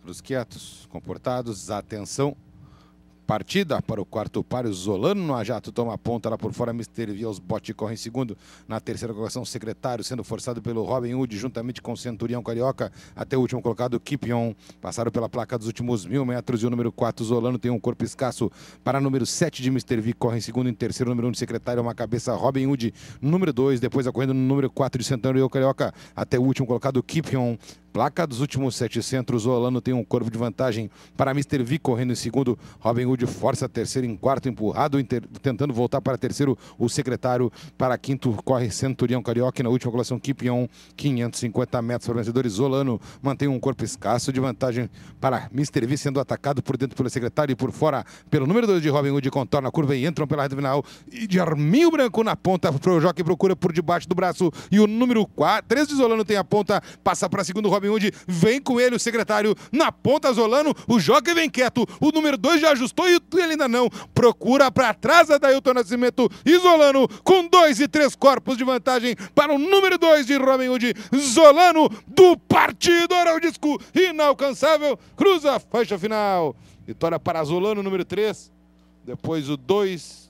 Para os quietos, comportados, atenção. Partida para o quarto par, o Zolano no Ajato toma a ponta lá por fora, Mister Via, os bote corre em segundo. Na terceira colocação, o secretário sendo forçado pelo Robin Hood, juntamente com o Centurião Carioca, até o último colocado, Kipion. Passaram pela placa dos últimos mil metros e o número 4, Zolano, tem um corpo escasso para o número 7 de Mister V, corre em segundo, em terceiro, número 1 um de secretário, uma cabeça, Robin Hood, número 2, depois a correndo no número 4 de Centurião Carioca, até o último colocado, Kipion. Placa dos últimos sete centros, o tem um corpo de vantagem para Mr. V correndo em segundo. Robin Hood força terceiro em quarto, empurrado, inter... tentando voltar para terceiro. O secretário para quinto corre Centurião Carioca. na última colação, Kipion, 550 metros para vencedores. Zolano mantém um corpo escasso de vantagem para Mr. V, sendo atacado por dentro pelo secretário e por fora pelo número 2 de Robin Hood. Contorna a curva e entram pela reta final. E de Arminho Branco na ponta, o Jockey procura por debaixo do braço. E o número quatro 3 de Zolano tem a ponta, passa para segundo Robin Fábio vem com ele o secretário na ponta Zolano, o Joca vem quieto, o número 2 já ajustou e ele ainda não, procura para trás a Dailton Nascimento e Zolano com dois e três corpos de vantagem para o número 2 de Robin Hood, Zolano do partido, era o disco inalcançável, cruza a faixa final, vitória para Zolano, número 3, depois o 2